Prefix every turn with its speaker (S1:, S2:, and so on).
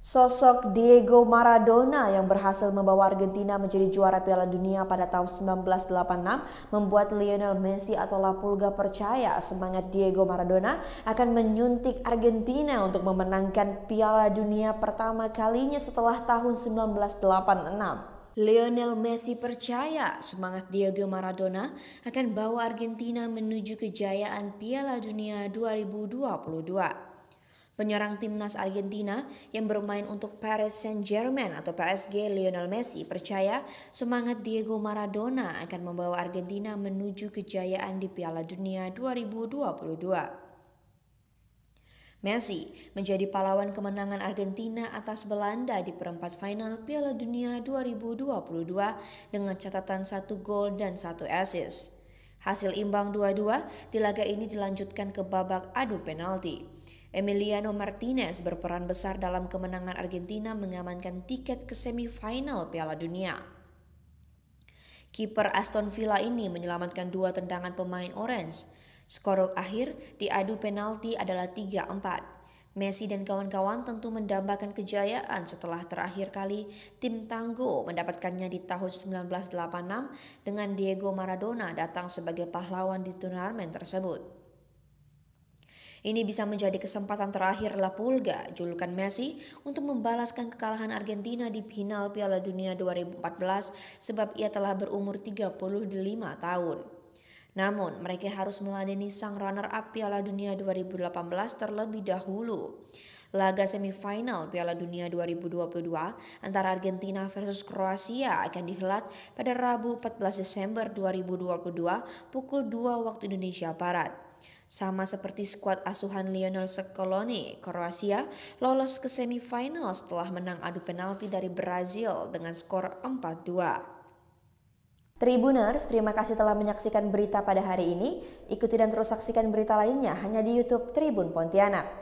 S1: Sosok Diego Maradona yang berhasil membawa Argentina menjadi juara Piala Dunia pada tahun 1986 membuat Lionel Messi atau La Pulga percaya semangat Diego Maradona akan menyuntik Argentina untuk memenangkan Piala Dunia pertama kalinya setelah tahun 1986. Lionel Messi percaya semangat Diego Maradona akan bawa Argentina menuju kejayaan Piala Dunia 2022. Penyerang timnas Argentina yang bermain untuk Paris Saint-Germain atau PSG Lionel Messi percaya semangat Diego Maradona akan membawa Argentina menuju kejayaan di Piala Dunia 2022. Messi menjadi pahlawan kemenangan Argentina atas Belanda di perempat final Piala Dunia 2022 dengan catatan satu gol dan satu assist. Hasil imbang 2-2 di laga ini dilanjutkan ke babak adu penalti. Emiliano Martinez berperan besar dalam kemenangan Argentina mengamankan tiket ke semifinal Piala Dunia. Kiper Aston Villa ini menyelamatkan dua tendangan pemain Orange. Skor akhir diadu penalti adalah 3-4. Messi dan kawan-kawan tentu mendambakan kejayaan setelah terakhir kali tim Tango mendapatkannya di tahun 1986 dengan Diego Maradona datang sebagai pahlawan di turnamen tersebut. Ini bisa menjadi kesempatan terakhir La Pulga, julukan Messi, untuk membalaskan kekalahan Argentina di final Piala Dunia 2014 sebab ia telah berumur 35 tahun. Namun, mereka harus meladeni sang runner-up Piala Dunia 2018 terlebih dahulu. Laga semifinal Piala Dunia 2022 antara Argentina versus Kroasia akan dihelat pada Rabu 14 Desember 2022 pukul 2 waktu Indonesia Barat. Sama seperti skuad asuhan Lionel Scaloni, Kroasia lolos ke semifinal setelah menang adu penalti dari Brazil dengan skor 4-2. Tribuners, terima kasih telah menyaksikan berita pada hari ini. Ikuti dan terus saksikan berita lainnya hanya di YouTube Tribun Pontianak.